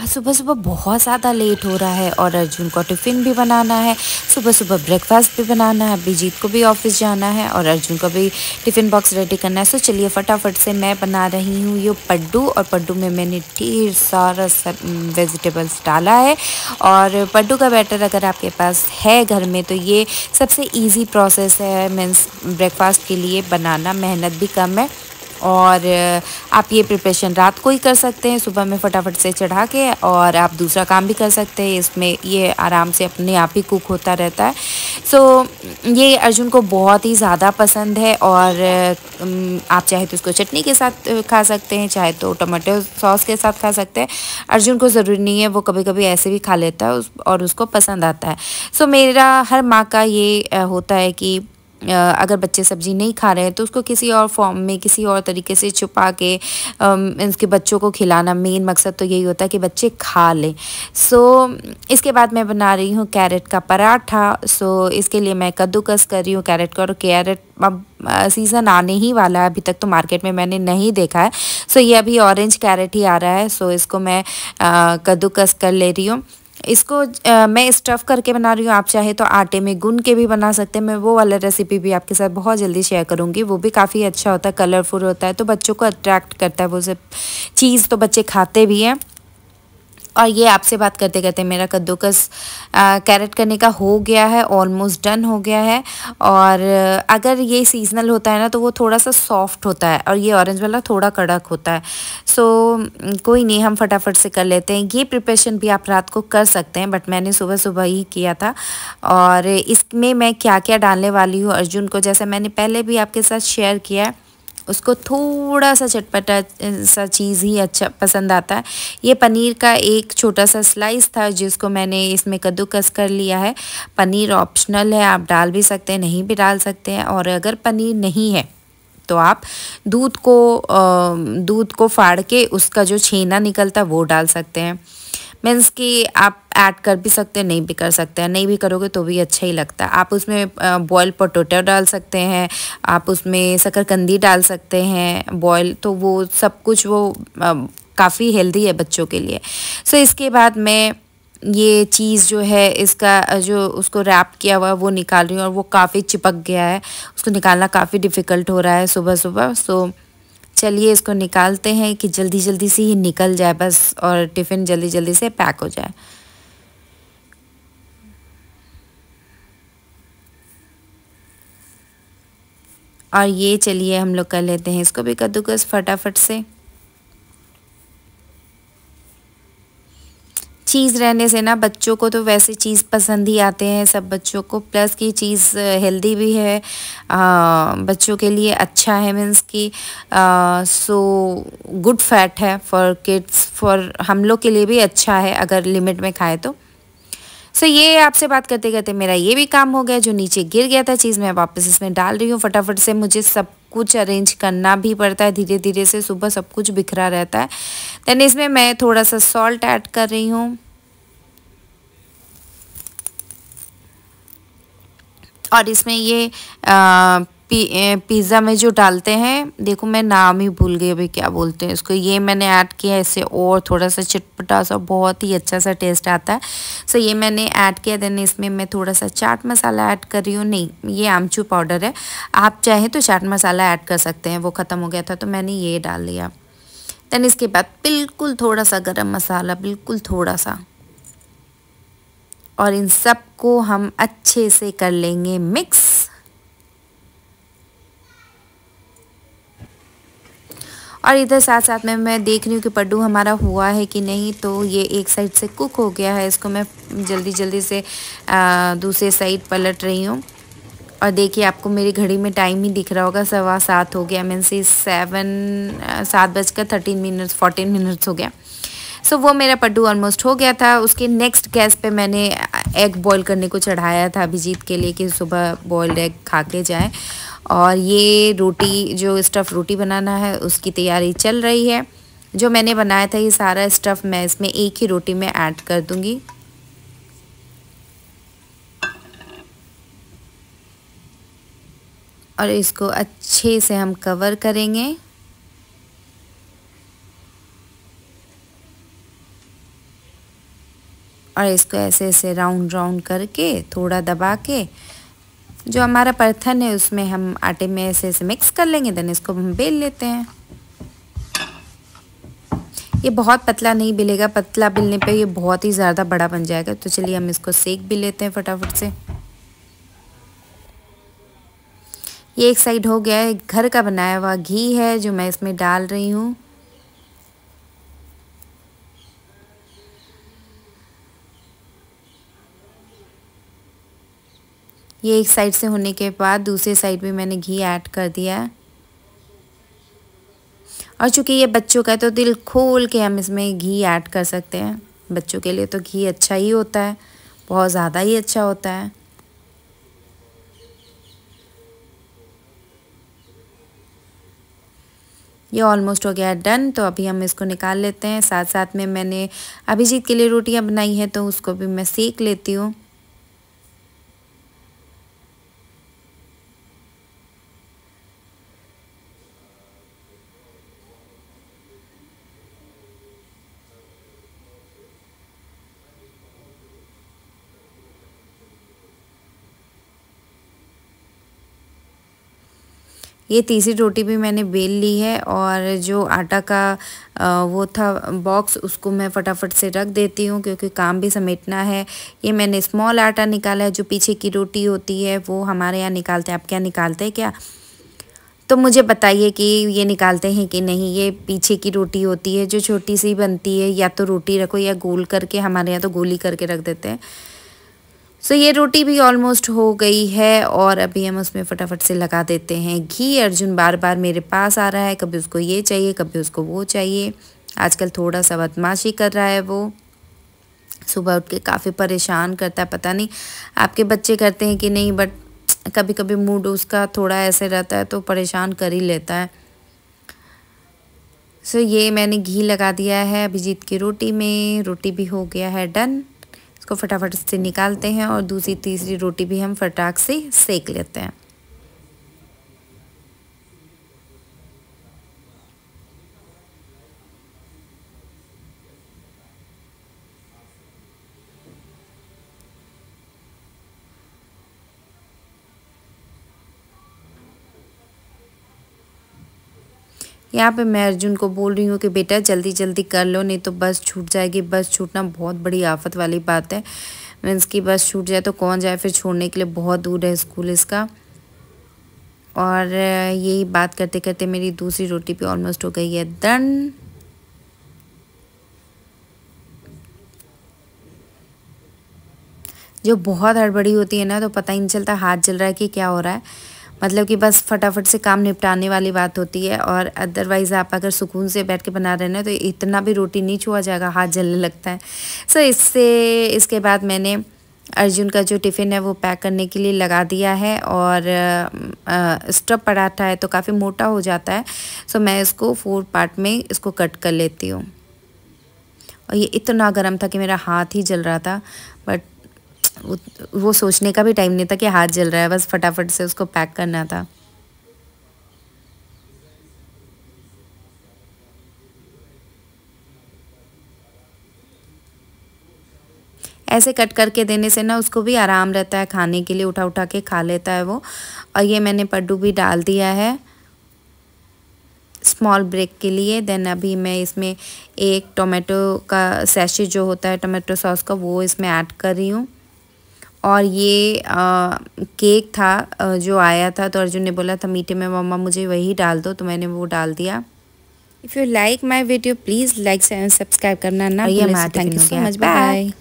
हाँ, सुबह सुबह बहुत ज़्यादा लेट हो रहा है और अर्जुन को टिफ़िन भी बनाना है सुबह सुबह ब्रेकफास्ट भी बनाना है अभिजीत को भी ऑफिस जाना है और अर्जुन को भी टिफ़िन बॉक्स रेडी करना है सो चलिए फटाफट से मैं बना रही हूँ ये पड्डू और पड्डू में मैंने ढेर सारा सब वेजिटेबल्स डाला है और पड्डू का बैटर अगर आपके पास है घर में तो ये सबसे ईजी प्रोसेस है मीन्स ब्रेकफास्ट के लिए बनाना मेहनत भी कम है और आप ये प्रिपरेशन रात को ही कर सकते हैं सुबह में फटाफट से चढ़ा के और आप दूसरा काम भी कर सकते हैं इसमें ये आराम से अपने आप ही कुक होता रहता है सो so, ये अर्जुन को बहुत ही ज़्यादा पसंद है और आप चाहे तो इसको चटनी के साथ खा सकते हैं चाहे तो टमाटो सॉस के साथ खा सकते हैं अर्जुन को ज़रूरी नहीं है वो कभी कभी ऐसे भी खा लेता है और उसको पसंद आता है सो so, मेरा हर माँ का ये होता है कि अगर बच्चे सब्ज़ी नहीं खा रहे हैं तो उसको किसी और फॉर्म में किसी और तरीके से छुपा के उसके बच्चों को खिलाना मेन मकसद तो यही होता है कि बच्चे खा लें सो so, इसके बाद मैं बना रही हूँ कैरेट का पराठा सो so, इसके लिए मैं कद्दूकस कर रही हूँ कैरेट का और कैरेट अब सीज़न आने ही वाला है अभी तक तो मार्केट में मैंने नहीं देखा है सो so, ये अभी ऑरेंज कैरेट ही आ रहा है सो so, इसको मैं कद्दूकस कर ले रही हूँ इसको आ, मैं स्टफ़ करके बना रही हूँ आप चाहे तो आटे में गुन के भी बना सकते हैं मैं वो वाला रेसिपी भी आपके साथ बहुत जल्दी शेयर करूँगी वो भी काफ़ी अच्छा होता है कलरफुल होता है तो बच्चों को अट्रैक्ट करता है वो सब चीज़ तो बच्चे खाते भी हैं और ये आपसे बात करते करते मेरा कद्दूकस कैरेट करने का हो गया है ऑलमोस्ट डन हो गया है और अगर ये सीजनल होता है ना तो वो थोड़ा सा सॉफ्ट होता है और ये ऑरेंज वाला थोड़ा कड़क होता है सो so, कोई नहीं हम फटाफट से कर लेते हैं ये प्रिपरेशन भी आप रात को कर सकते हैं बट मैंने सुबह सुबह ही किया था और इसमें मैं क्या क्या डालने वाली हूँ अर्जुन को जैसे मैंने पहले भी आपके साथ शेयर किया है उसको थोड़ा सा चटपटा सा चीज़ ही अच्छा पसंद आता है ये पनीर का एक छोटा सा स्लाइस था जिसको मैंने इसमें कद्दूकस कर लिया है पनीर ऑप्शनल है आप डाल भी सकते हैं नहीं भी डाल सकते हैं और अगर पनीर नहीं है तो आप दूध को दूध को फाड़ के उसका जो छेना निकलता है वो डाल सकते हैं मीन्स कि आप ऐड कर भी सकते हैं नहीं भी कर सकते हैं नहीं भी करोगे तो भी अच्छा ही लगता है आप उसमें बॉयल पटोटो डाल सकते हैं आप उसमें शकरकंदी डाल सकते हैं बॉयल तो वो सब कुछ वो काफ़ी हेल्दी है बच्चों के लिए सो so, इसके बाद मैं ये चीज़ जो है इसका जो उसको रैप किया हुआ है वो निकाल रही हूँ और वो काफ़ी चिपक गया है उसको निकालना काफ़ी डिफ़िकल्ट हो रहा है सुबह सुबह सो so, चलिए इसको निकालते हैं कि जल्दी जल्दी से ही निकल जाए बस और टिफ़िन जल्दी जल्दी से पैक हो जाए और ये चलिए हम लोग कर लेते हैं इसको भी कद्दूकस फटाफट से चीज़ रहने से ना बच्चों को तो वैसे चीज़ पसंद ही आते हैं सब बच्चों को प्लस की चीज़ हेल्दी भी है आ, बच्चों के लिए अच्छा है मीन्स कि सो गुड फैट है फॉर किड्स फॉर हम लोग के लिए भी अच्छा है अगर लिमिट में खाए तो सो so, ये आपसे बात करते करते मेरा ये भी काम हो गया जो नीचे गिर गया था चीज़ मैं वापस इसमें डाल रही हूँ फटाफट से मुझे सब कुछ अरेंज करना भी पड़ता है धीरे धीरे से सुबह सब कुछ बिखरा रहता है देन इसमें मैं थोड़ा सा सॉल्ट ऐड कर रही हूँ और इसमें ये आ, पिज़्ज़ा में जो डालते हैं देखो मैं नाम ही भूल गई अभी क्या बोलते हैं इसको ये मैंने ऐड किया इससे और थोड़ा सा चटपटा सा बहुत ही अच्छा सा टेस्ट आता है सो ये मैंने ऐड किया देन इसमें मैं थोड़ा सा चाट मसाला ऐड कर रही हूँ नहीं ये आमचू पाउडर है आप चाहें तो चाट मसाला ऐड कर सकते हैं वो ख़त्म हो गया था तो मैंने ये डाल लिया देन इसके बाद बिल्कुल थोड़ा सा गर्म मसाला बिल्कुल थोड़ा सा और इन सब को हम अच्छे से कर लेंगे मिक्स और इधर साथ साथ में मैं देख रही हूँ कि पड्डू हमारा हुआ है कि नहीं तो ये एक साइड से कुक हो गया है इसको मैं जल्दी जल्दी से दूसरे साइड पलट रही हूँ और देखिए आपको मेरी घड़ी में टाइम ही दिख रहा होगा सवा सात हो गया मीन सी सेवन सात बजकर थर्टीन मिनट्स फोर्टीन मिनट्स हो गया सो so, वो मेरा पड्डू ऑलमोस्ट हो गया था उसके नेक्स्ट गैस पे मैंने एग बॉईल करने को चढ़ाया था अभिजीत के लिए कि सुबह बॉयल्ड एग खा के जाए और ये रोटी जो स्टफ़ रोटी बनाना है उसकी तैयारी चल रही है जो मैंने बनाया था ये सारा स्टफ़ मैं इसमें एक ही रोटी में ऐड कर दूँगी और इसको अच्छे से हम कवर करेंगे और इसको ऐसे ऐसे राउंड राउंड करके थोड़ा दबा के जो हमारा परथन है उसमें हम आटे में ऐसे ऐसे मिक्स कर लेंगे देन इसको हम बेल लेते हैं ये बहुत पतला नहीं बिलेगा पतला बिलने पे ये बहुत ही ज़्यादा बड़ा बन जाएगा तो चलिए हम इसको सेक भी लेते हैं फटाफट से ये एक साइड हो गया है घर का बनाया हुआ घी है जो मैं इसमें डाल रही हूँ ये एक साइड से होने के बाद दूसरे साइड भी मैंने घी ऐड कर दिया है और चूँकि ये बच्चों का है तो दिल खोल के हम इसमें घी ऐड कर सकते हैं बच्चों के लिए तो घी अच्छा ही होता है बहुत ज़्यादा ही अच्छा होता है ये ऑलमोस्ट हो गया डन तो अभी हम इसको निकाल लेते हैं साथ साथ में मैंने अभिजीत के लिए रोटियां बनाई हैं तो उसको भी मैं सेक लेती हूँ ये तीसरी रोटी भी मैंने बेल ली है और जो आटा का वो था बॉक्स उसको मैं फटाफट से रख देती हूँ क्योंकि काम भी समेटना है ये मैंने स्मॉल आटा निकाला है जो पीछे की रोटी होती है वो हमारे यहाँ निकालते हैं आप क्या निकालते हैं क्या तो मुझे बताइए कि ये निकालते हैं कि नहीं ये पीछे की रोटी होती है जो छोटी सी बनती है या तो रोटी रखो या गोल करके हमारे यहाँ तो गोली करके रख देते हैं सो ये रोटी भी ऑलमोस्ट हो गई है और अभी हम उसमें फटाफट से लगा देते हैं घी अर्जुन बार बार मेरे पास आ रहा है कभी उसको ये चाहिए कभी उसको वो चाहिए आजकल थोड़ा सा बदमाशी कर रहा है वो सुबह उठ के काफ़ी परेशान करता है पता नहीं आपके बच्चे करते हैं कि नहीं बट कभी कभी मूड उसका थोड़ा ऐसे रहता है तो परेशान कर ही लेता है सो so, ये मैंने घी लगा दिया है अभिजीत की रोटी में रोटी भी हो गया है डन इसको फटाफट से निकालते हैं और दूसरी तीसरी रोटी भी हम फटाक से सेक लेते हैं यहाँ पे मैं अर्जुन को बोल रही हूँ कि बेटा जल्दी जल्दी कर लो नहीं तो बस छूट जाएगी बस छूटना बहुत बड़ी आफत वाली बात है मीन्स की बस छूट जाए तो कौन जाए फिर छोड़ने के लिए बहुत दूर है स्कूल इसका और यही बात करते करते मेरी दूसरी रोटी भी ऑलमोस्ट हो गई है डन जो बहुत हड़बड़ी होती है ना तो पता ही नहीं चलता हाथ जल रहा है कि क्या हो रहा है मतलब कि बस फटाफट से काम निपटाने वाली बात होती है और अदरवाइज़ आप अगर सुकून से बैठ के बना रहे ना तो इतना भी रोटी नहीं छुआ जाएगा हाथ जलने लगता है सो so, इससे इसके बाद मैंने अर्जुन का जो टिफ़िन है वो पैक करने के लिए लगा दिया है और स्टव पड़ाता है तो काफ़ी मोटा हो जाता है सो so, मैं इसको फोर पार्ट में इसको कट कर लेती हूँ और ये इतना गर्म था कि मेरा हाथ ही जल रहा था बट वो, सोचने का भी टाइम नहीं था कि हाथ जल रहा है बस फटाफट से उसको पैक करना था ऐसे कट करके देने से ना उसको भी आराम रहता है खाने के लिए उठा उठा के खा लेता है वो और ये मैंने पड्डू भी डाल दिया है स्मॉल ब्रेक के लिए देन अभी मैं इसमें एक टोमेटो का सैशे जो होता है टोमेटो सॉस का वो इसमें ऐड कर रही हूँ और ये आ, केक था जो आया था तो अर्जुन ने बोला था मीठे में मम्मा मुझे वही डाल दो तो मैंने वो डाल दिया if you like my video please like subscribe करना ना ये thank you so much bye